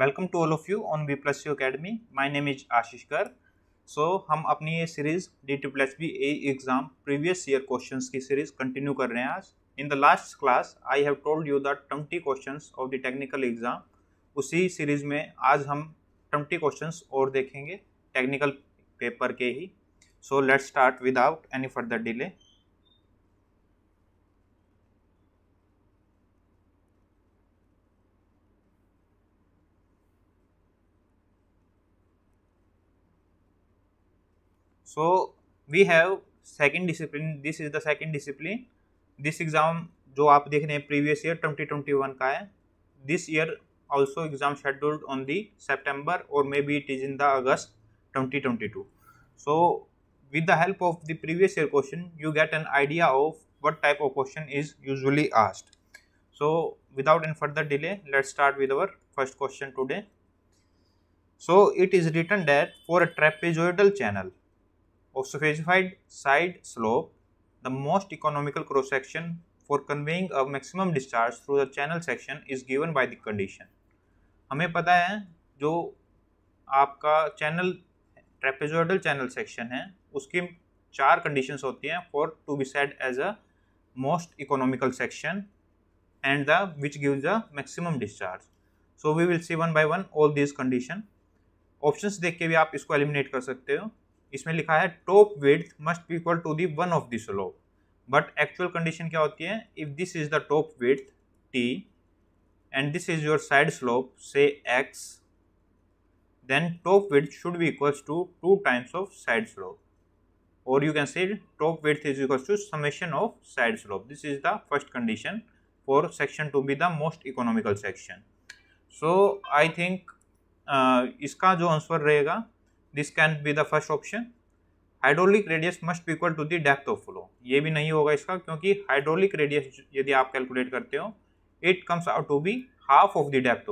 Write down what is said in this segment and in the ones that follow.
Welcome to all of you on B plus U academy my name is Ashish कर so हम अपनी ये series D T plus B A exam previous year question की series continue कर रहे हैं आज in the last class I have told you the twenty question of the technical exam उसी सीरीज़ में आज हम ट्वेंटी क्वेश्चन और देखेंगे टेक्निकल पेपर के ही so let's start without any further delay so we have second discipline this is the second discipline this exam जो आप देख रहे हैं previous year 2021 का है this year also exam scheduled on the September or maybe it is in the August 2022 so with the help of the previous year question you get an idea of what type of question is usually asked so without any further delay let's start with our first question today so it is written that for a trapezoidal channel of specified side slope, the most economical cross section for conveying a maximum discharge through the channel section is given by the condition. हमें पता है जो आपका channel trapezoidal channel section है उसकी चार conditions होती हैं for to be set as a most economical section and the which gives the maximum discharge so we will see one by one all this condition options देख के भी आप इसको एलिमिनेट कर सकते हो इसमें लिखा है top width must be equal to the one of the slope but actual condition क्या होती है if this is the top width T and this is your side slope say X then top width should be equal to two times of side slope और you can say top width is equal to summation of side slope this is the first condition for section to be the most economical section so I think इसका जो answer रहेगा This can be the first option. Hydraulic radius must be equal to the depth of flow ये भी नहीं होगा इसका क्योंकि hydraulic radius यदि आप कैलकुलेट करते हो half of the depth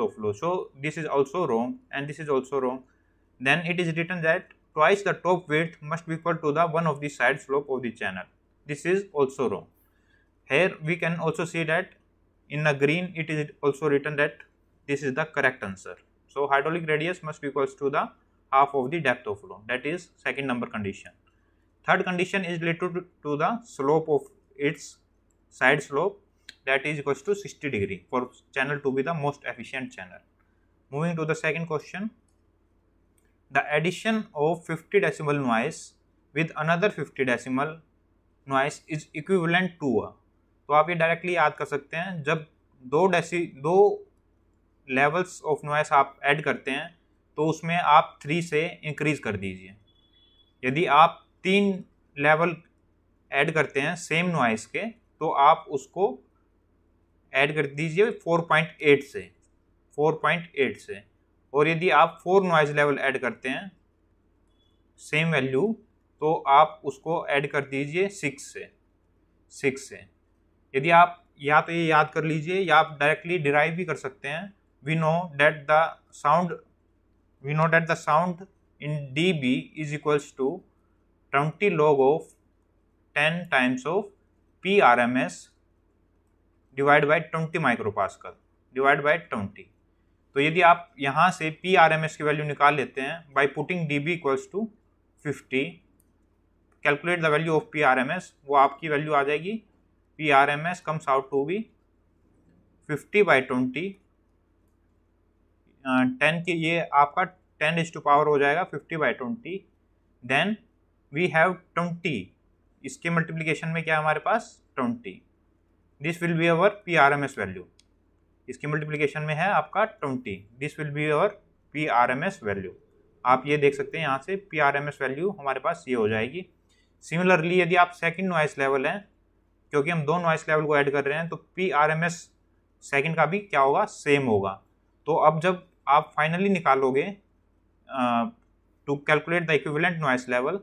of flow. So this is also wrong and this is also wrong. Then it is written that twice the top width must be equal to the one of the side slope of the channel. This is also wrong. Here we can also see that in the green it is also written that this is the correct answer. So hydraulic radius must be equals to the half of the depth of flow. That is second number condition. Third condition is related to the slope of its side slope that is equals to 60 degree for channel to be the most efficient channel. Moving to the second question, the addition of 50 decimal noise with another 50 decimal noise is equivalent to a तो आप ये directly याद कर सकते हैं जब दो डेसी दो लेवल्स ऑफ नॉइस आप ऐड करते हैं तो उसमें आप थ्री से इंक्रीज़ कर दीजिए यदि आप तीन लेवल ऐड करते हैं सेम नॉइस के तो आप उसको ऐड कर दीजिए 4.8 से 4.8 से और यदि आप फोर नॉइज़ लेवल ऐड करते हैं सेम वैल्यू तो आप उसको ऐड कर दीजिए सिक्स से सिक्स से यदि आप या तो ये याद कर लीजिए या आप डायरेक्टली डिराइव भी कर सकते हैं we know that the sound we know that the sound in dB is equals to 20 log of 10 times of PRMS divided by 20 micropascal divide by 20 तो यदि आप यहाँ से पी आर एम एस की वैल्यू निकाल लेते हैं by putting D B equals to fifty calculate the value of P R M S वो आपकी वैल्यू आ जाएगी P R M S comes out to be fifty by twenty ten के ये आपका टेन इज टू पावर हो जाएगा fifty by twenty then we have twenty इसके मल्टीप्लीकेशन में क्या है हमारे पास twenty this will be our P R M S value इसके मल्टीप्लीकेशन में है आपका twenty this will be our P R M S value आप ये देख सकते हैं यहाँ से P R M S value हमारे पास ये हो जाएगी सिमिलरली यदि आप सेकेंड नॉइस लेवल हैं क्योंकि हम दो नॉइस लेवल को ऐड कर रहे हैं तो P R M S second का भी क्या होगा सेम होगा तो अब जब आप फाइनली निकालोगे to calculate the equivalent noise level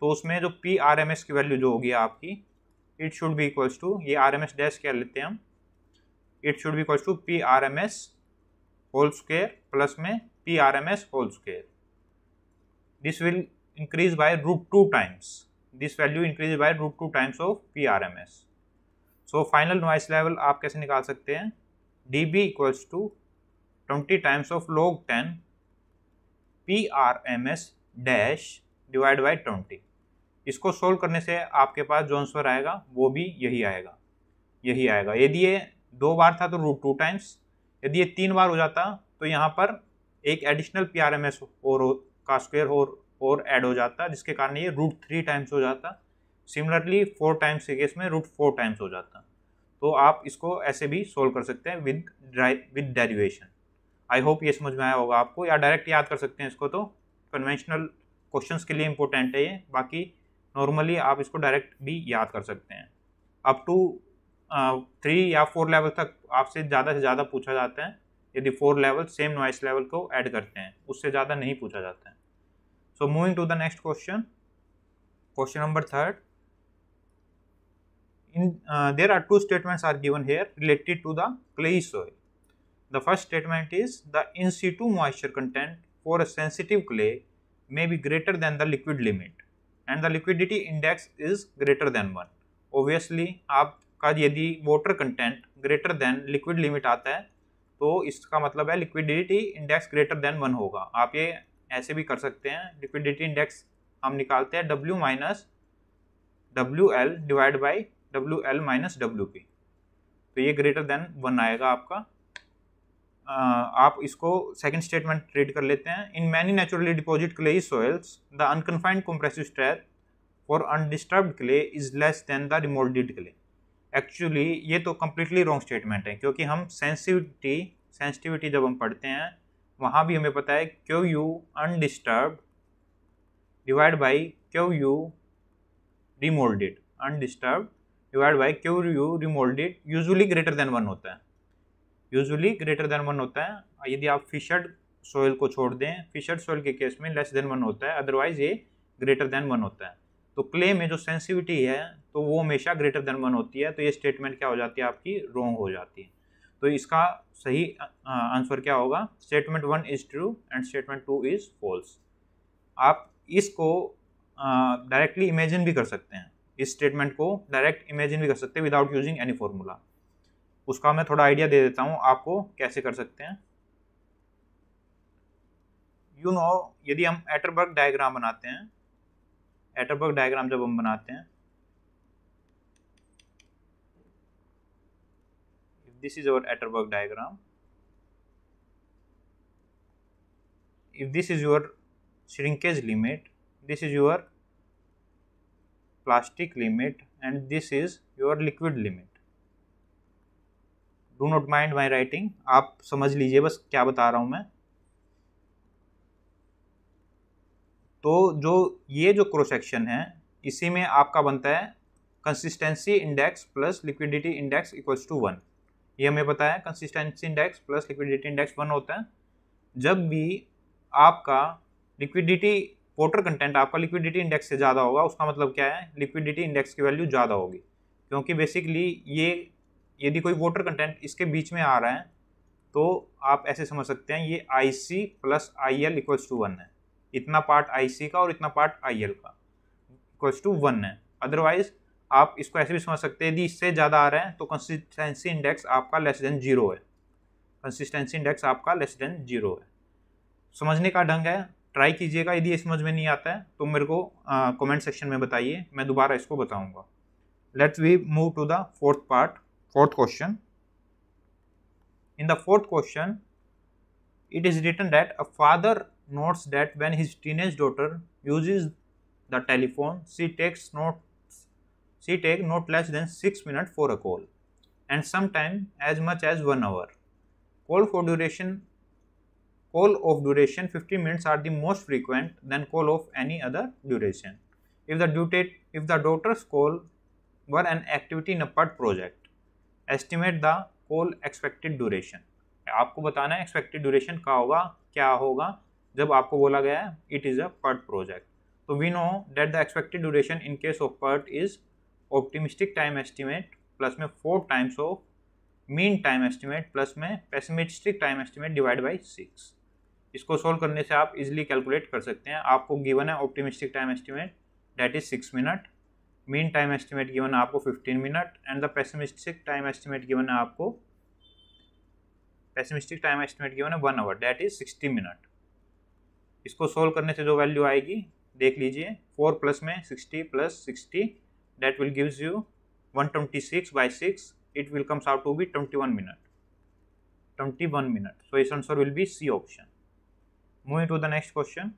तो उसमें जो पी आर एम एस की वैल्यू जो होगी आपकी it should be equals to ये आर एम एस डैश कह लेते हैं हम it should be equals to P R M S whole square plus में P R M S whole square this will increase by root two times this value increase by root two times of P R M S so final noise level आप कैसे निकाल सकते हैं D B equals to times of log ten P R M S dash divide by twenty इसको solve करने से आपके पास जो आंसर आएगा वो भी यही आएगा यही आएगा यदि ये दो बार था तो रूट टू टाइम्स यदि ये तीन बार हो जाता तो यहाँ पर एक additional P R M S और का स्क्वेयर और और ऐड हो जाता जिसके कारण ये रूट थ्री टाइम्स हो जाता सिमिलरली फोर टाइम्स के केस में रूट फोर टाइम्स हो जाता तो आप इसको ऐसे भी सोल्व कर सकते हैं with with derivation I hope ये समझ में आया होगा आपको या डायरेक्ट याद कर सकते हैं इसको तो कन्वेंशनल क्वेश्चंस के लिए इंपॉर्टेंट है ये बाकी नॉर्मली आप इसको डायरेक्ट भी याद कर सकते हैं अप टू थ्री या फोर लेवल तक आपसे ज़्यादा से ज़्यादा पूछा जाता है यदि four level same noise level को ऐड करते हैं उससे ज़्यादा नहीं पूछा जाता है so moving to the next question question number third in there are two statements are given here related to the the clay The first statement is the in situ moisture content for a sensitive clay may be greater than the liquid limit and the liquidity index is greater than 1. Obviously आपका यदि water content greater than liquid limit आता है तो इसका मतलब है liquidity index greater than one होगा आप ये ऐसे भी कर सकते हैं लिक्विडिटी इंडेक्स हम निकालते हैं W minus W L divide by W L minus W P तो ये ग्रेटर देन वन आएगा आपका आप इसको सेकंड स्टेटमेंट रीड कर लेते हैं in many naturally deposit clay soils the unconfined compressive strength for undisturbed clay is less than the remoulded clay actually ये तो कम्प्लीटली रॉन्ग स्टेटमेंट है क्योंकि हम सेंसिविटी सेंसिटिविटी जब हम पढ़ते हैं वहाँ भी हमें पता है Q U undisturbed divide by Q U remoulded undisturbed divide by Q U remoulded usually greater than one होता है यूजुअली ग्रेटर देन वन होता है यदि आप फिशर्ड सोयल को छोड़ दें फिशर्ड सोयल के केस में लेस देन वन होता है अदरवाइज ये ग्रेटर देन वन होता है तो क्ले में जो सेंसिविटी है तो वो हमेशा ग्रेटर देन वन होती है तो ये स्टेटमेंट क्या हो जाती है आपकी रोंग हो जाती है तो इसका सही आंसर क्या होगा statement one is true and statement two is false आप इसको डायरेक्टली इमेजिन भी कर सकते हैं इस स्टेटमेंट को डायरेक्ट इमेजिन भी कर सकते हैं विदाउट यूजिंग एनी फॉर्मूला उसका मैं थोड़ा आइडिया दे देता हूँ आपको कैसे कर सकते हैं यू नो यदि हम एटरबर्ग डायग्राम बनाते हैं एटरबर्ग डायग्राम जब हम बनाते हैं this is our Atterberg diagram if this is your shrinkage limit this is your plastic limit and this is your liquid limit do not mind my writing आप समझ लीजिए बस क्या बता रहा हूँ मैं तो जो ये जो क्रोसेक्शन है इसी में आपका बनता है consistency index plus liquidity index equals to one ये हमें पता है consistency index plus liquidity index one होता है जब भी आपका लिक्विडिटी वोटर कंटेंट आपका लिक्विडिटी इंडेक्स से ज़्यादा होगा उसका मतलब क्या है लिक्विडिटी इंडेक्स की वैल्यू ज़्यादा होगी क्योंकि बेसिकली ये यदि कोई वोटर कंटेंट इसके बीच में आ रहा है तो आप ऐसे समझ सकते हैं ये I C plus I L equals to one है इतना पार्ट आई सी का और इतना पार्ट आई एल का इक्वल्स टू वन है अदरवाइज आप इसको ऐसे भी समझ सकते हैं यदि इससे ज़्यादा आ रहे हैं तो कंसिस्टेंसी इंडेक्स आपका लेस देन जीरो है कंसिस्टेंसी इंडेक्स आपका लेस देन जीरो है समझने का ढंग है ट्राई कीजिएगा यदि समझ में नहीं आता है तो मेरे को कमेंट सेक्शन में बताइए मैं दोबारा इसको बताऊंगा let's we move to the fourth part fourth question. In the fourth question, it is written that a father notes that when his teenage daughter uses the telephone, she takes notes, she takes not less than 6 minutes for a call and sometimes as much as 1 hour. Call for duration, call of duration 15 minutes are the most frequent than call of any other duration. If the, if the daughter's call were an activity in a part project, estimate the coal expected duration आपको बताना है expected duration का होगा क्या होगा जब आपको बोला गया है it is a PERT project तो we know that the expected duration in case of PERT is optimistic time estimate plus में four times of mean time estimate plus में pessimistic time estimate divide by six इसको solve करने से आप easily calculate कर सकते हैं आपको गिवन है optimistic time estimate that is six minute mean time estimate given है आपको fifteen minute and the pessimistic time estimate given है आपको पेसिमिस्टिक टाइम एस्टिमेट गिवन है one hour that is sixty minute इसको सोल्व करने से जो वैल्यू आएगी देख लीजिए फोर प्लस में sixty plus sixty that will gives you one twenty six by six it will comes out to be twenty one minute twenty one minute so इस answer will be C option moving to the next question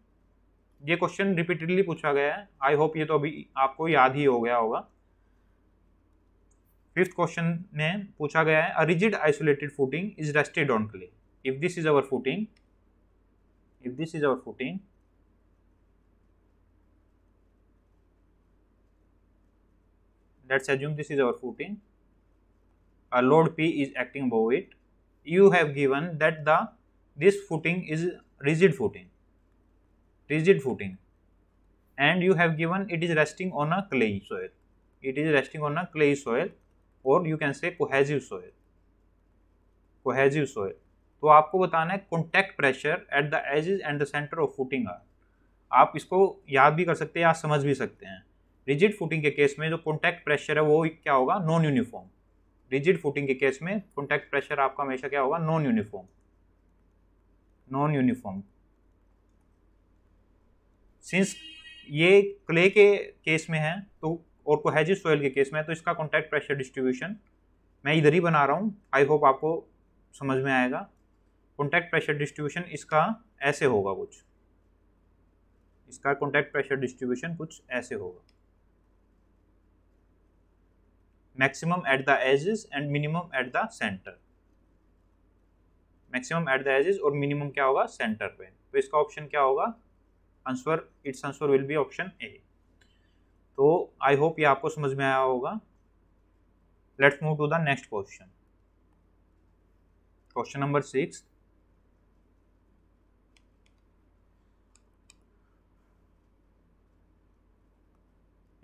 ये question repeatedly पूछा गया है आई hope ये तो अभी आपको याद ही हो गया होगा फिफ्थ क्वेश्चन में पूछा गया है a rigid isolated footing is rested on clay if this is our footing if this is our footing let's assume this is our footing a load P is acting above it you have given that the this footing is rigid footing rigid footing and you have given it is resting on a clay soil. It is resting on a clay soil or you can say cohesive soil. Cohesive soil. तो आपको बताना है contact pressure at the edges and the centre of footing are आप इसको याद भी कर सकते हैं या समझ भी सकते हैं रिजिड फूटिंग के केस में जो कॉन्टैक्ट प्रेशर है वो क्या होगा नॉन यूनिफॉर्म रिजिड फूटिंग के केस में कॉन्टैक्ट प्रेशर आपका हमेशा क्या होगा non uniform non uniform since ये क्ले के केस में है तो और कोहेजिस सोयल के केस में है तो इसका कॉन्टैक्ट प्रेशर डिस्ट्रीब्यूशन मैं इधर ही बना रहा हूँ आई होप आपको समझ में आएगा कॉन्टैक्ट प्रेशर डिस्ट्रीब्यूशन इसका ऐसे होगा कुछ इसका कॉन्टैक्ट प्रेशर डिस्ट्रीब्यूशन कुछ ऐसे होगा maximum at the edges and minimum at the centre maximum at the edges और मिनिमम क्या होगा सेंटर पे तो इसका ऑप्शन क्या होगा answer it's answer will be option A तो आई होप ये आपको समझ में आया होगा let's move to the next question question number six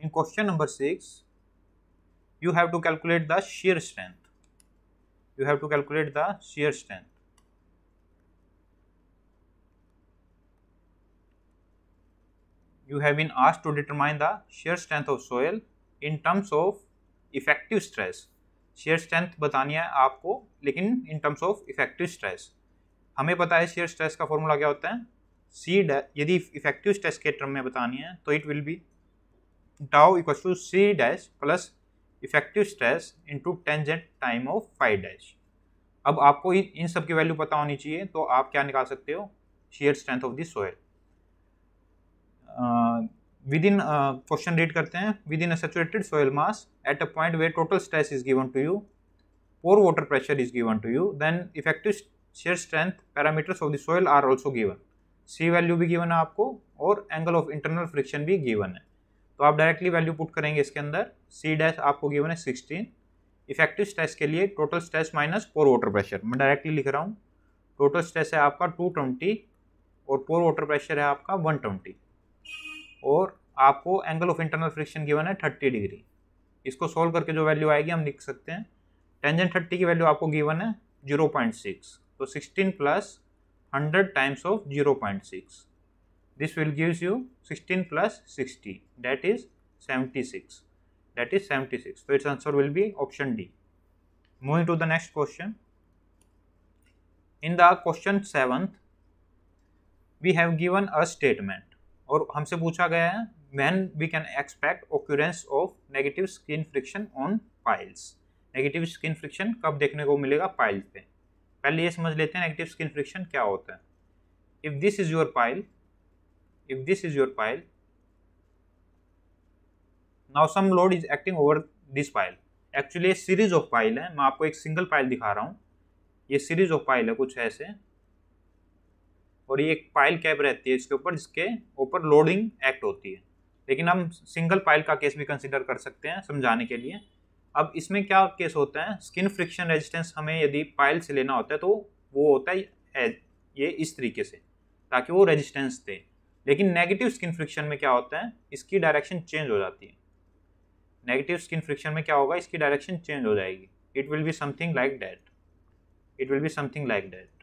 in question number six you have to calculate the shear strength you have to calculate the shear strength you have been asked to determine the shear strength of soil in terms of effective stress shear strength बतानी है आपको लेकिन in terms of effective stress हमें पता है shear stress का formula क्या होता है सी यदि इफेक्टिव स्ट्रेस के टर्म में बतानी है तो it will be tau equal to C dash plus effective stress in into tangent time of five dash अब आपको इन सब की वैल्यू पता होनी चाहिए तो आप क्या निकाल सकते हो shear strength of the soil with in question read करते हैं with in saturated soil mass at a point where total stress is given to you pore water pressure is given to you then effective shear strength parameters of the soil are also given C value भी given है आपको और angle of internal friction भी given है तो आप directly value put करेंगे इसके अंदर सी डैश आपको गिवन है सिक्सटीन इफेक्टिव स्ट्रेस के लिए total stress minus pore water pressure मैं डायरेक्टली लिख रहा हूँ टोटल स्ट्रेस है आपका टू ट्वेंटी और पोर वाटर प्रेशर है आपका वन ट्वेंटी और आपको angle of internal friction given है थर्टी डिग्री इसको सोल्व करके जो वैल्यू आएगी हम लिख सकते हैं टेंजेंट थर्टी की वैल्यू आपको गिवन है जीरो पॉइंट सिक्स तो sixteen plus hundred times of zero point this will gives you sixteen plus sixty that is seventy six that is seventy six तो it's answer will be option D moving to the next question in the question seven we have given a statement और हमसे पूछा गया है man we can expect occurrence of negative skin friction on piles negative skin friction कब देखने को मिलेगा file पे पहले ये समझ लेते हैं नेगेटिव स्किन फ्रिक्शन क्या होता है if this is your pile if this is your pile now some load is acting over this pile actually series of pile है मैं आपको एक सिंगल पाइल दिखा रहा हूँ ये सीरीज ऑफ पाइल है कुछ ऐसे और ये एक पाइल कैप रहती है इसके ऊपर जिसके ऊपर लोडिंग एक्ट होती है लेकिन हम सिंगल पाइल का केस भी कंसिडर कर सकते हैं समझाने के लिए अब इसमें क्या केस होता है स्किन फ्रिक्शन रेजिस्टेंस हमें यदि पाइल से लेना होता है तो वो होता है ये इस तरीके से ताकि वो रेजिस्टेंस दे लेकिन नेगेटिव स्किन फ्रिक्शन में क्या होता है इसकी डायरेक्शन चेंज हो जाती है नेगेटिव स्किन फ्रिक्शन में क्या होगा इसकी डायरेक्शन चेंज हो जाएगी it will be something like that it will be something like that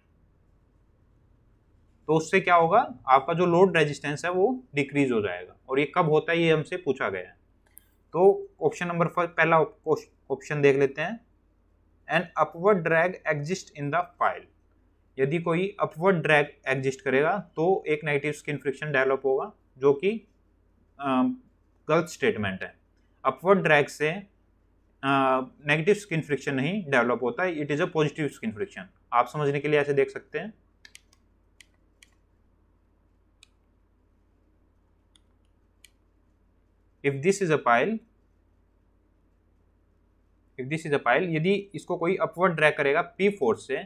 तो उससे क्या होगा आपका जो लोड रेजिस्टेंस है वो डिक्रीज हो जाएगा और ये कब होता है ये हमसे पूछा गया है तो ऑप्शन नंबर पहला ऑप्शन देख लेते हैं an upward drag exist in the file यदि कोई अपवर्ड ड्रैग एग्जिस्ट करेगा तो एक नेगेटिव स्किन फ्रिक्शन डेवलप होगा जो कि गलत स्टेटमेंट है अपवर्ड ड्रैग से नेगेटिव स्किन फ्रिक्शन नहीं डेवलप होता है it is a positive skin friction आप समझने के लिए ऐसे देख सकते हैं if this is a pile if this is a pile यदि इसको कोई अपवर्ड ड्रैग करेगा पी फोर्स से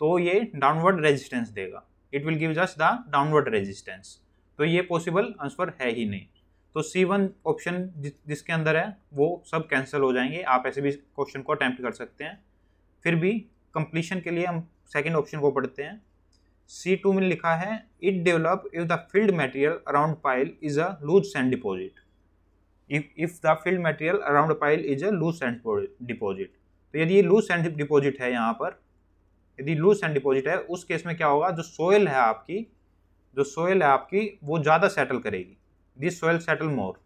तो ये डाउनवर्ड रेजिस्टेंस देगा it will give just the downward resistance तो ये पॉसिबल आंसर है ही नहीं तो सी वन ऑप्शन जिसके अंदर है वो सब कैंसिल हो जाएंगे आप ऐसे भी क्वेश्चन को अटैम्प्ट कर सकते हैं फिर भी कंप्लीशन के लिए हम सेकेंड ऑप्शन को पढ़ते हैं सी टू में लिखा है it develop if the field material around pile is a loose sand deposit if if the filled material around pile is a loose sand deposit तो यदि ये लूज सैंड डिपॉजिट है यहाँ पर यदि लूज सैंड डिपॉजिट है उस case में क्या होगा जो सोयल है आपकी जो सोयल है आपकी वो ज़्यादा सेटल करेगी this soil settle more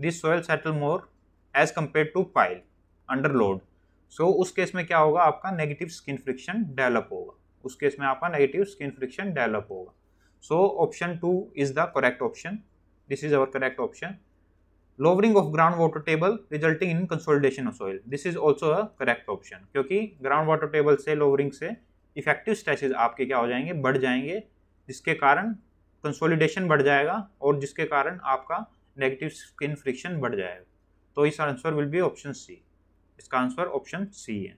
this soil settle more as compare to pile under load so उस केस में क्या होगा आपका नेगेटिव स्किन फ्रिक्शन डेवलप होगा उस केस में आपका नेगेटिव स्किन फ्रिक्शन डेवलप होगा so option two is the correct option this is our correct option lowering of ground water table resulting in consolidation of soil this is also a correct option क्योंकि ground water table से lowering से effective stresses आपके क्या हो जाएंगे बढ़ जाएंगे जिसके कारण कंसोलिडेशन बढ़ जाएगा और जिसके कारण आपका नेगेटिव स्किन फ्रिक्शन बढ़ जाएगा तो इस answer will be option C इसका आंसर ऑप्शन सी है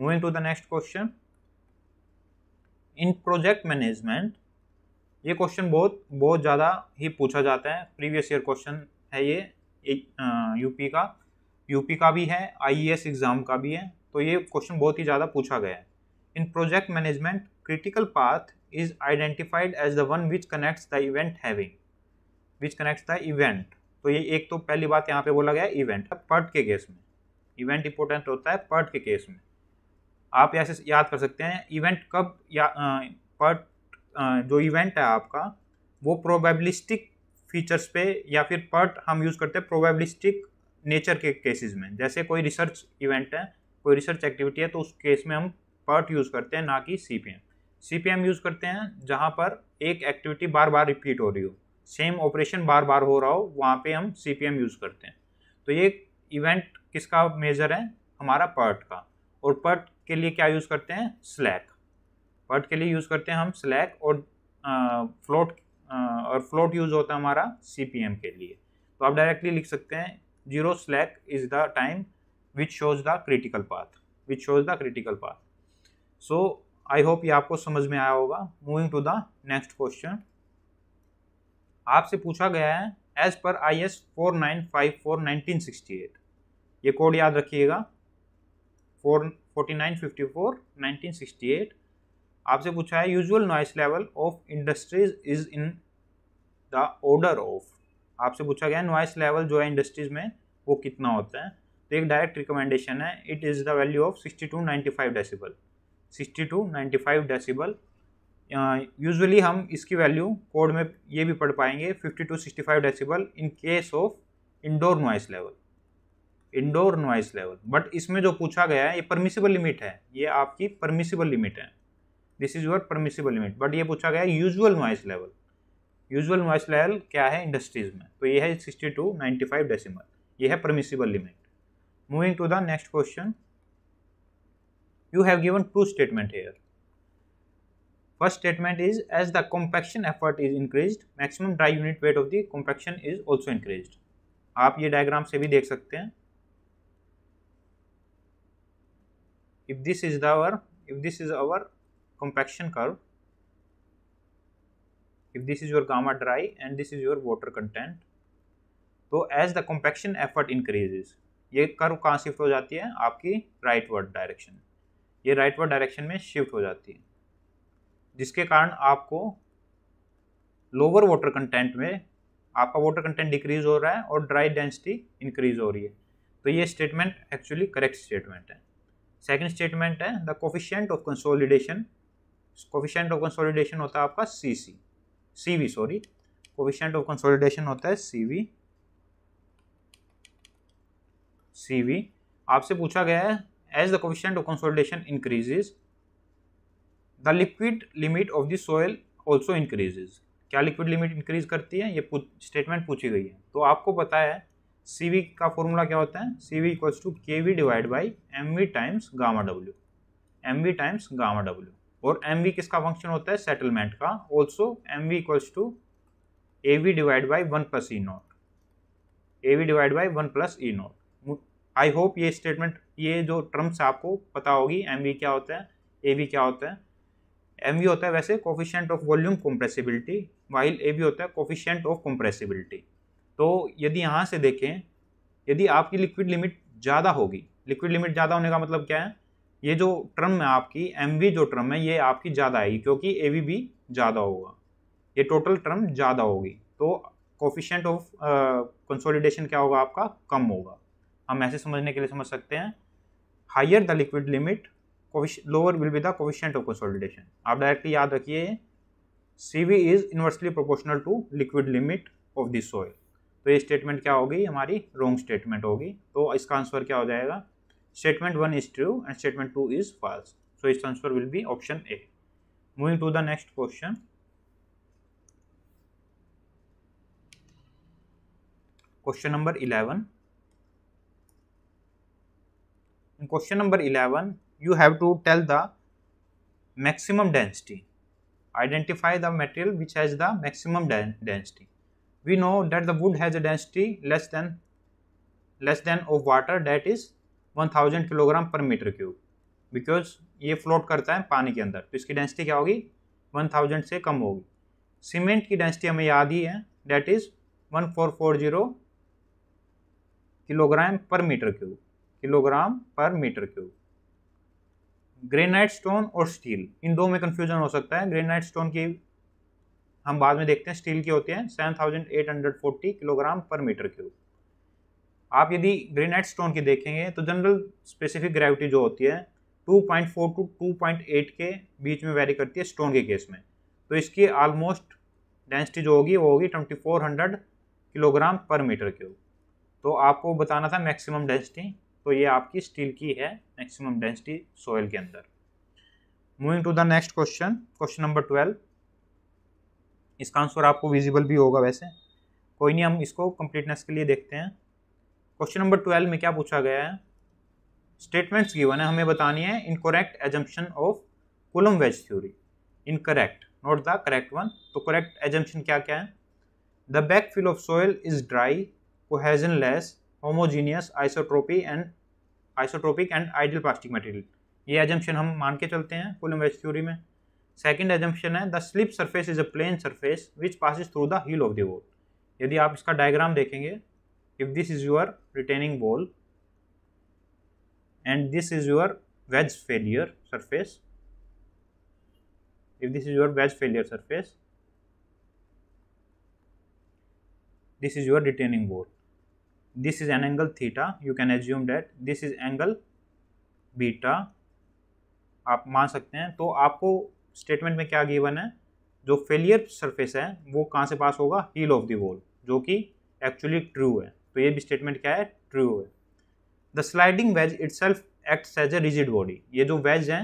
moving to the next question in project management ये क्वेश्चन बहुत बहुत ज़्यादा ही पूछा जाता है प्रीवियस ईयर क्वेश्चन है ये यूपी का यूपी का भी है आईएएस एग्ज़ाम e का भी है तो ये क्वेश्चन बहुत ही ज़्यादा पूछा गया है in project management critical path is identified as the one which connects the event having which connects the event तो ये एक तो पहली बात यहाँ पे बोला गया इवेंट पर्ट के केस में इवेंट इंपॉर्टेंट होता है पर्ट के केस में आप ऐसे याद कर सकते हैं इवेंट कब या पर्ट जो इवेंट है आपका वो प्रोबेबलिस्टिक फीचर्स पे या फिर पर्ट हम यूज़ करते हैं प्रोबेबलिस्टिक नेचर के केसेस में जैसे कोई रिसर्च इवेंट है कोई रिसर्च एक्टिविटी है तो उस केस में हम पर्ट यूज़ करते हैं ना कि C P M C P M use करते हैं जहाँ पर एक एक्टिविटी बार बार रिपीट हो रही हो सेम ऑपरेशन बार बार हो रहा हो वहाँ पे हम सी पी एम यूज़ करते हैं तो ये इवेंट किसका मेजर है हमारा पर्ट का और पर्ट के लिए क्या यूज़ करते हैं स्लैक पर्ट के लिए यूज़ करते हैं हम स्लैक और फ्लोट हाँ, और फ्लोट यूज होता है हमारा सी के लिए तो आप डायरेक्टली लिख सकते हैं zero slack is the time which shows the critical path which shows the critical path so I hope ये आपको समझ में आया होगा moving to the next question आपसे पूछा गया है as per I S four nine five four nineteen sixty eight ये कोड याद रखिएगा four forty nine fifty four nineteen sixty eight आपसे पूछा है usual noise level of industries is in the order of आपसे पूछा गया नॉइस लेवल जो है इंडस्ट्रीज में वो कितना होता है तो एक डायरेक्ट रिकमेंडेशन है it is the value of sixty two ninety five decibel sixty two ninety five decibel usually हम इसकी वैल्यू कोड में ये भी पढ़ पाएंगे fifty two sixty five decibel in case of indoor noise level indoor noise level but इसमें जो पूछा गया है ये परमिसिबल लिमिट है ये आपकी परमिसिबल लिमिट है this is your permissible limit but ये पूछा गया usual noise level usual noise level क्या है इंडस्ट्रीज में तो ये है sixty two ninety five decimal ये है permissible limit moving to the next question you have given two statement here first statement is as the compaction effort is increase maximum dry unit weight of the compaction is also increase आप ये diagram से भी देख सकते हैं if this is our if this is our compaction curve if this is your gamma dry and this is your water content तो as the compaction effort increases ये curve कहाँ शिफ्ट हो जाती है आपकी राइट वर्ड डायरेक्शन ये rightward direction में shift हो जाती है जिसके कारण आपको लोअर वाटर कंटेंट में आपका वाटर कंटेंट डिक्रीज हो रहा है और ड्राई डेंसिटी इंक्रीज हो रही है तो ये स्टेटमेंट एक्चुअली करेक्ट स्टेटमेंट है सेकंड स्टेटमेंट है the coefficient of consolidation coefficient of consolidation होता है आपका C C C V sorry coefficient of consolidation होता है सी वी सी वी आपसे पूछा गया है as the coefficient of consolidation increases the liquid limit of the soil also increases क्या लिक्विड लिमिट इंक्रीज करती है ये स्टेटमेंट पूछी गई है तो आपको पता है सी वी का फॉर्मूला क्या होता है C V equals to K V divide by M V times gamma W M V times gamma W और एम वी किसका फंक्शन होता है सेटलमेंट का also M V equals to A V divide by one plus E not A V divide by one plus E not I hope ये statement ये जो terms आपको पता होगी एम वी क्या होता है ए वी क्या होता है एम वी होता है वैसे coefficient of volume compressibility while A V होता है कोफिशेंट ऑफ कंप्रेसिबिलिटी तो यदि यहाँ से देखें यदि आपकी लिक्विड लिमिट ज़्यादा होगी लिक्विड लिमिट ज़्यादा होने का मतलब क्या है ये जो टर्म है आपकी एम जो टर्म है ये आपकी ज़्यादा आएगी क्योंकि ए भी ज़्यादा होगा ये टोटल टर्म ज़्यादा होगी तो कोफिशेंट ऑफ कंसोलिडेशन क्या होगा आपका कम होगा हम ऐसे समझने के लिए समझ सकते हैं higher the liquid limit lower will be the coefficient of consolidation आप डायरेक्टली याद रखिए C V is inversely proportional to liquid limit of this soil तो ये स्टेटमेंट क्या होगी हमारी रॉन्ग स्टेटमेंट होगी तो इसका आंसर क्या हो जाएगा statement 1 is true and statement 2 is false. So, its answer will be option A. Moving to the next question. Question number 11. In question number 11, you have to tell the maximum density. Identify the material which has the maximum density. We know that the wood has a density less than less than of water that is one thousand kilogram per metre cube because ये float करता है पानी के अंदर तो इसकी density क्या होगी वन थाउजेंड से कम होगी सीमेंट की डेंसिटी हमें याद ही है that is one four four zero kilogram per metre cube kilogram per metre cube granite stone और स्टील इन दो में कन्फ्यूजन हो सकता है ग्रेनाइट स्टोन की हम बाद में देखते हैं स्टील की होती है seven thousand eight hundred forty kilogram per metre cube आप यदि ग्रेनाइट स्टोन की देखेंगे तो जनरल स्पेसिफिक ग्रेविटी जो होती है 2.4 टू 2.8 के बीच में वेरी करती है स्टोन के केस में तो इसकी ऑलमोस्ट डेंसिटी जो होगी वो होगी 2400 किलोग्राम पर मीटर क्यूब तो आपको बताना था मैक्सिमम डेंसिटी तो ये आपकी स्टील की है मैक्सिमम डेंसिटी सोयल के अंदर moving to the next question question number twelve इसका आंसर आपको विजिबल भी होगा वैसे कोई नहीं हम इसको कंप्लीटनेस के लिए देखते हैं क्वेश्चन नंबर ट्वेल्व में क्या पूछा गया है स्टेटमेंट्स गिवन है हमें बतानी है incorrect assumption of Coulomb wedge theory incorrect not the correct one तो करेक्ट एजम्पन क्या क्या है the backfill of soil is dry cohesionless homogeneous isotropy and isotropic and ideal plastic material ये assumption हम मान के चलते हैं कुलम वेज थ्योरी में सेकेंड एजम्पन है the slip surface is a plane surface which passes through the heel of the vote यदि आप इसका डायग्राम देखेंगे if this is your retaining wall and this is your wedge failure surface if this is your wedge failure surface this is your retaining wall this is an angle theta you can assume that this is angle beta आप मान सकते हैं तो आपको statement में क्या given है जो फेलियर सरफेस है वो कहाँ से पास होगा हील ऑफ द वॉल जो कि एक्चुअली ट्रू है तो ये भी स्टेटमेंट क्या है ट्रू है the sliding wedge itself act as a rigid body ये जो वेज है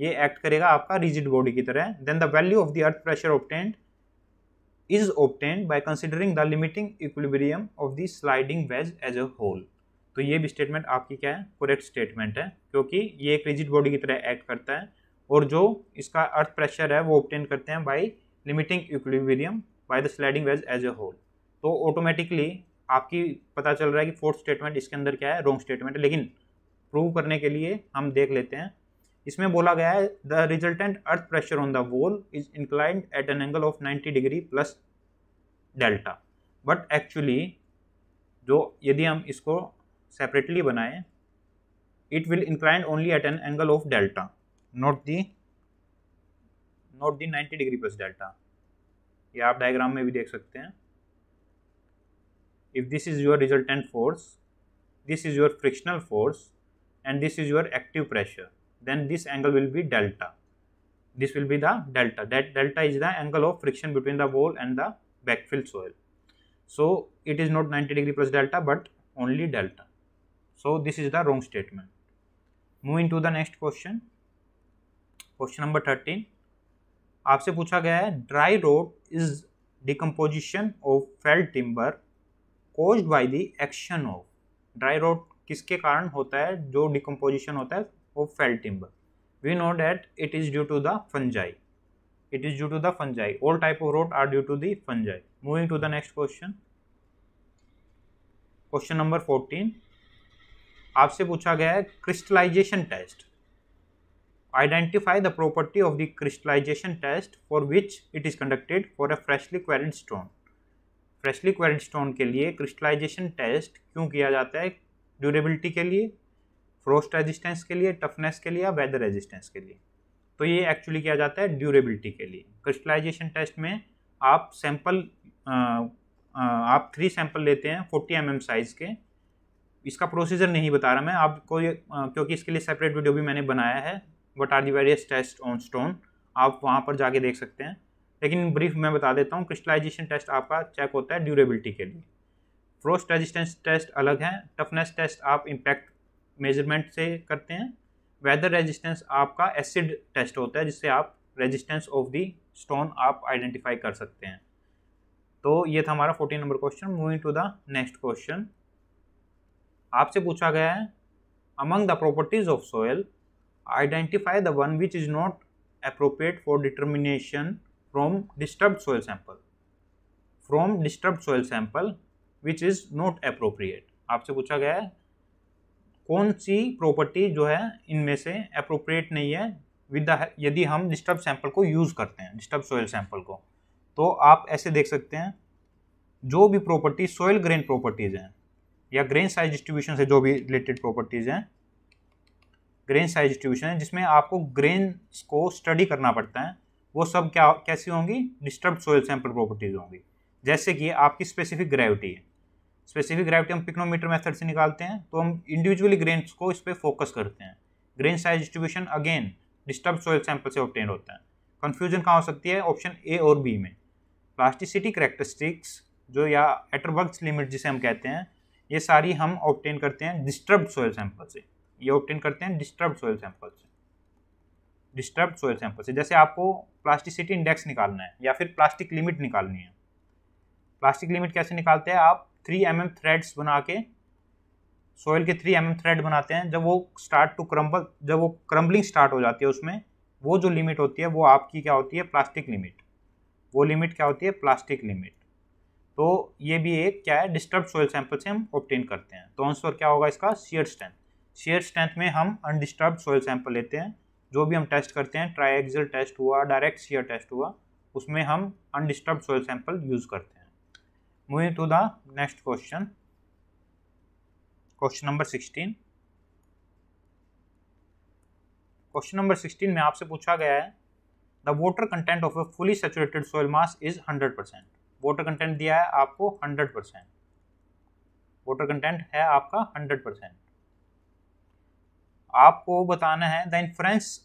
ये एक्ट करेगा आपका रिजिड बॉडी की तरह then the value of the earth pressure obtained is obtained by considering the limiting equilibrium of the sliding wedge as a whole तो ये भी स्टेटमेंट आपकी क्या है करेक्ट स्टेटमेंट है क्योंकि ये एक रिजिड बॉडी की तरह एक्ट करता है और जो इसका अर्थ प्रेशर है वो ऑप्टेन करते हैं by limiting equilibrium by the sliding wedge as a whole तो ऑटोमेटिकली आपकी पता चल रहा है कि फोर्थ स्टेटमेंट इसके अंदर क्या है रॉन्ग स्टेटमेंट है लेकिन प्रूव करने के लिए हम देख लेते हैं इसमें बोला गया है the resultant earth pressure on the wall is inclined at an angle of 90 degree plus delta but actually जो यदि हम इसको सेपरेटली बनाएं it will inclined only at an angle of delta not the not the 90 degree plus delta ये आप diagram में भी देख सकते हैं if this is your resultant force this is your frictional force and this is your active pressure then this angle will be delta this will be the delta that delta is the angle of friction between the wall and the backfill soil so it is not 90 degree plus delta but only delta so this is the wrong statement moving to the next question question number 13 आपसे पूछा गया है dry rot is decomposition of felled caused by the action of dry rot किसके कारण होता है जो डिकम्पोजिशन होता है वो fell timber we know that it is due to the fungi it is due to the fungi all type of rot are due to the fungi moving to the next question question number fourteen आपसे पूछा गया है crystallization test identify the property of the crystallization test for which it is conducted for a freshly quarried stone freshly quarried stone के लिए crystallisation test क्यों किया जाता है ड्यूरेबिलिटी के लिए फ्रोस्ट रेजिस्टेंस के लिए टफनेस के लिए या वेदर रेजिस्टेंस के लिए तो ये एक्चुअली किया जाता है ड्यूरेबिलिटी के लिए क्रिस्टलाइजेशन टेस्ट में आप सैंपल आप थ्री सैंपल लेते हैं फोर्टी एम mm साइज़ के इसका प्रोसीजर नहीं बता रहा मैं आपको ये क्योंकि इसके लिए सेपरेट वीडियो भी मैंने बनाया है what are the various test on stone आप वहाँ पर जाके देख सकते हैं लेकिन ब्रीफ मैं बता देता हूँ क्रिस्टलाइजेशन टेस्ट आपका चेक होता है ड्यूरेबिलिटी के लिए फ्रोस्ट रेजिस्टेंस टेस्ट अलग है टफनेस टेस्ट आप इम्पैक्ट मेजरमेंट से करते हैं वेदर रेजिस्टेंस आपका एसिड टेस्ट होता है जिससे आप रेजिस्टेंस ऑफ दी स्टोन आप आइडेंटिफाई कर सकते हैं तो ये था हमारा fourteen number question moving to the next question आपसे पूछा गया है among the properties of soil identify the one which is not appropriate for determination from disturbed soil sample from disturbed soil sample which is not appropriate आपसे पूछा गया है कौन सी property जो है इनमें से अप्रोप्रिएट नहीं है विद यदि हम डिस्टर्ब सैंपल को यूज़ करते हैं डिस्टर्ब सोयल सैंपल को तो आप ऐसे देख सकते हैं जो भी प्रॉपर्टी सोयल ग्रेन प्रॉपर्टीज़ हैं या ग्रेन साइज डिस्ट्रीब्यूशन से जो भी रिलेटेड प्रॉपर्टीज़ हैं ग्रेन साइज डिस्ट्रीब्यूशन है जिसमें आपको ग्रेन को स्टडी करना पड़ता है वो सब क्या कैसी होंगी डिस्टर्ब सोयल सैंपल प्रॉपर्टीज होंगी जैसे कि आपकी स्पेसिफिक ग्रेविटी है स्पेसिफिक ग्रेविटी हम पिक्नोमीटर मेथड से निकालते हैं तो हम इंडिविजुअली ग्रेन्स को इस पर फोकस करते हैं grain size distribution again disturb soil sample से ऑप्टेन होता है कन्फ्यूजन कहाँ हो सकती है ऑप्शन ए और बी में प्लास्टिसिटी करेक्टरिस्टिक्स जो या एटरबर्ग लिमिट जिसे हम कहते हैं ये सारी हम ऑप्टेन करते हैं डिस्टर्ब सोयल सैंपल से ये ऑप्टेन करते हैं डिस्टर्ब सोयल सैंपल से डिस्टर्ब सोयल सैंपल से जैसे आपको प्लास्टिसिटी इंडेक्स निकालना है या फिर प्लास्टिक लिमिट निकालनी है प्लास्टिक लिमिट कैसे निकालते हैं आप थ्री एम mm थ्रेड्स बना के सोयल के थ्री एम mm थ्रेड बनाते हैं जब वो स्टार्ट टू क्रम्बल जब वो क्रम्बलिंग स्टार्ट हो जाती है उसमें वो जो लिमिट होती है वो आपकी क्या होती है प्लास्टिक लिमिट वो लिमिट क्या होती है प्लास्टिक लिमिट तो ये भी एक क्या है डिस्टर्ब सोयल सैंपल से हम ऑप्टेन करते हैं तो आंसर क्या होगा इसका शेयर स्ट्रेंथ शेयर स्ट्रेंथ में हम अनडिस्टर्ब सोयल सैंपल लेते हैं जो भी हम टेस्ट करते हैं ट्राइएक्सल टेस्ट हुआ डायरेक्ट सीयर टेस्ट हुआ उसमें हम अनडिस्टर्ब सोयल सैंपल यूज़ करते हैं moving to the next question question number sixteen question number sixteen में आपसे पूछा गया है the water content of a fully saturated soil mass is hundred percent water content दिया है आपको हंड्रेड परसेंट वाटर कंटेंट है आपका हंड्रेड परसेंट आपको बताना है the inference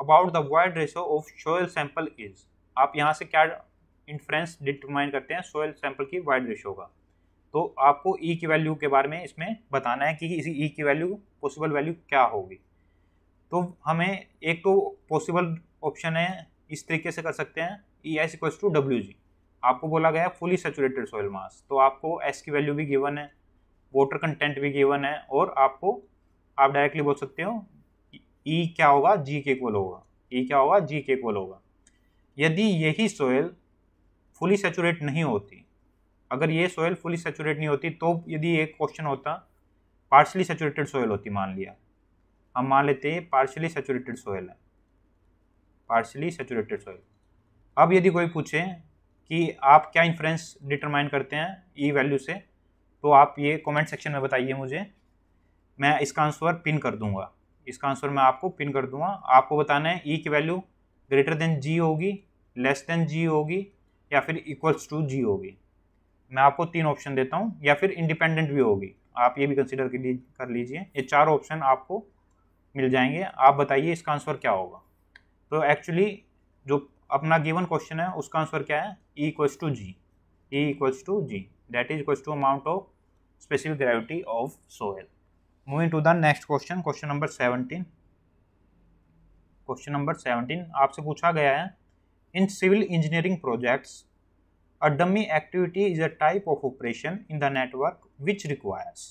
about the void ratio of soil sample is आप यहाँ से क्या इन्फ्रेंस डिटरमाइन करते हैं सोयल सैंपल की वाइड रेशो का तो आपको ई e की वैल्यू के बारे में इसमें बताना है कि इसी ई e की वैल्यू पॉसिबल वैल्यू क्या होगी तो हमें एक तो पॉसिबल ऑप्शन है इस तरीके से कर सकते हैं E S equals to W G आपको बोला गया है फुली सेचुरेटेड सोयल मास तो आपको एस की वैल्यू भी गिवन है वाटर कंटेंट भी गिवन है और आपको आप डायरेक्टली बोल सकते हो ई e क्या होगा जी के इक्वल होगा ई e क्या होगा जी के इक्वल होगा यदि यही सोयल फुली सेचूरेट नहीं होती अगर ये सोयल फुली सेचूरेट नहीं होती तो यदि एक क्वेश्चन होता पार्शली सेचूरेटेड सोयल होती मान लिया हम मान लेते हैं पार्शली सेचूरेटेड सोयल है पार्शली सेचूरेटेड सोयल अब यदि कोई पूछे कि आप क्या इन्फ्रेंस डिटरमाइन करते हैं ई e वैल्यू से तो आप ये कमेंट सेक्शन में बताइए मुझे मैं इसका आंसर पिन कर दूंगा इसका आंसर मैं आपको पिन कर दूंगा आपको बताना है ई e की वैल्यू ग्रेटर देन जी होगी लेस देन जी होगी या फिर इक्वल्स टू जी होगी मैं आपको तीन ऑप्शन देता हूँ या फिर इंडिपेंडेंट भी होगी आप ये भी कंसिडर कर लीजिए ये चार ऑप्शन आपको मिल जाएंगे आप बताइए इसका आंसर क्या होगा तो एक्चुअली जो अपना गिवन क्वेश्चन है उसका आंसर क्या है E equals to G E equals to G that is equals to amount of specific gravity of soil moving to the next question question number seventeen question number seventeen आपसे पूछा गया है in civil engineering projects a dummy activity is a type of operation in the network which requires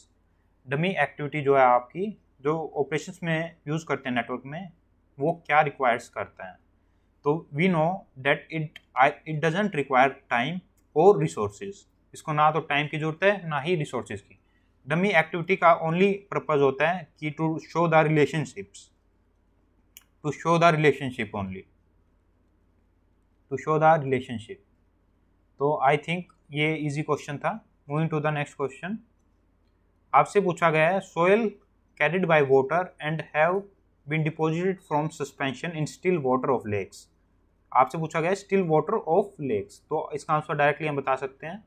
dummy activity जो है आपकी जो operation में use करते हैं नेटवर्क में वो क्या रिक्वायर्स करते हैं तो we know that it it doesn't require time और रिसोर्सेज इसको ना तो टाइम की ज़रूरत है ना ही रिसोर्सेज की डमी एक्टिविटी का ओनली पर्पज होता है कि to show the relationships to show the relationship only to show the relationship तो आई थिंक ये इजी क्वेश्चन था moving to the next question आपसे पूछा गया है soil carried by water and have been deposited from suspension in still water of lakes आपसे पूछा गया है स्टिल वाटर ऑफ लेक्स तो इसका आंसर डायरेक्टली हम बता सकते हैं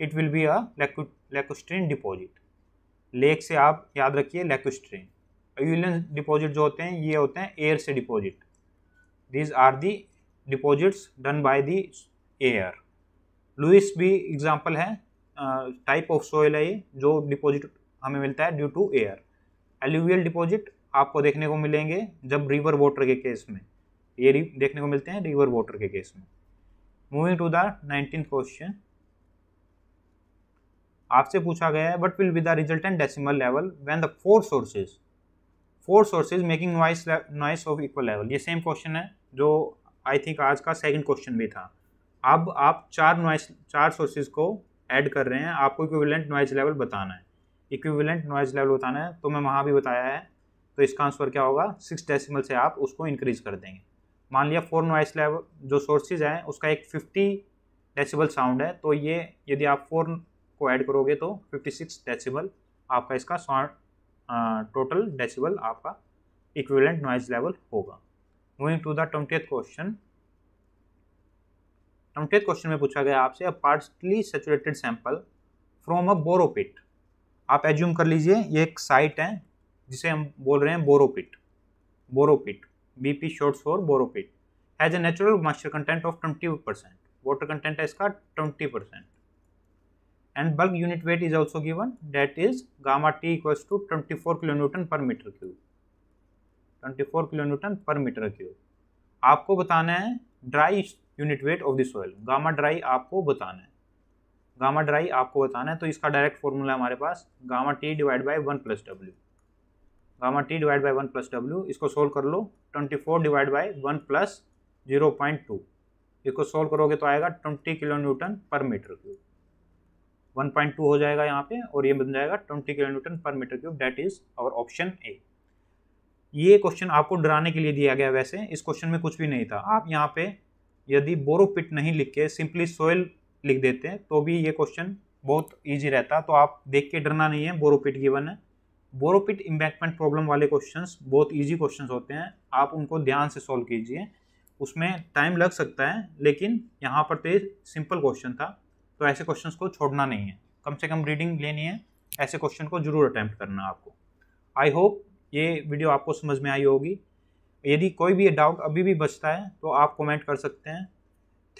it will be a lacustrine deposit lake से आप याद रखिए लेकुस्ट्रेन एलियन डिपॉजिट जो होते हैं ये होते हैं एयर से deposit these are the deposits done by the air loess भी एग्जांपल है टाइप ऑफ सोयल है ये जो डिपॉजिट हमें मिलता है due to air alluvial deposit आपको देखने को मिलेंगे जब रिवर वाटर के केस में ये देखने को मिलते हैं रिवर वाटर के केस में moving to the nineteen question आपसे पूछा गया है what will be the resultant decibel level when the four sources four sources making noise noise of equal level ये सेम क्वेश्चन है जो आई थिंक आज का सेकंड क्वेश्चन भी था अब आप चार नॉइस चार सोर्सेज को ऐड कर रहे हैं आपको इक्विवेलेंट नॉइज लेवल बताना है इक्विवेलेंट नॉइज लेवल बताना है तो मैं वहाँ भी बताया है तो इसका आंसर क्या होगा सिक्स डेसिमल से आप उसको इंक्रीज कर देंगे मान लिया फोर नॉइस लेवल जो सोर्सेज हैं उसका एक फिफ्टी डेसिबल साउंड है तो ये यदि आप फोर को ऐड करोगे तो 56 डेसिबल आपका इसका टोटल डेसिबल आपका इक्विवेलेंट नॉइज लेवल होगा moving to the twentieth question twentieth question में पूछा गया आपसे a partially saturated sample from a borrow pit आप एज्यूम कर लीजिए ये एक साइट है जिसे हम बोल रहे हैं borrow pit borrow pit B P shorts for borrow pit has a natural moisture content of twenty percent water content है इसका twenty percent and bulk unit weight is also given that is gamma t equals to 24 kilonewton per meter cube 24 kilonewton per meter cube आपको बताना है dry unit weight of the soil gamma dry आपको बताना है gamma dry आपको बताना है तो इसका डायरेक्ट फॉर्मूला हमारे पास gamma T divide by one plus W gamma T divide by one plus W इसको सोल्व कर लो twenty four divide by one plus zero point two इसको सोल्व करोगे तो आएगा twenty kilo newton per metre cube one point two हो जाएगा यहाँ पे और ये बन जाएगा twenty kilo newton per metre cube that is our option A ये क्वेश्चन आपको डराने के लिए दिया गया वैसे इस क्वेश्चन में कुछ भी नहीं था आप यहाँ पे यदि बोरोपिट नहीं लिख के सिंपली सोयल लिख देते हैं तो भी ये क्वेश्चन बहुत ईजी रहता तो आप देख के डरना नहीं है बोरोपिट गिवन है बोरोपिट इम्बैक्टमेंट प्रॉब्लम वाले क्वेश्चंस बहुत इजी क्वेश्चंस होते हैं आप उनको ध्यान से सॉल्व कीजिए उसमें टाइम लग सकता है लेकिन यहाँ पर तो सिंपल क्वेश्चन था तो ऐसे क्वेश्चन को छोड़ना नहीं है कम से कम रीडिंग लेनी है ऐसे क्वेश्चन को जरूर अटैम्प्ट करना है आपको आई होप ये वीडियो आपको समझ में आई होगी यदि कोई भी डाउट अभी भी बचता है तो आप कमेंट कर सकते हैं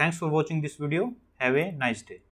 thanks for watching this video have a nice day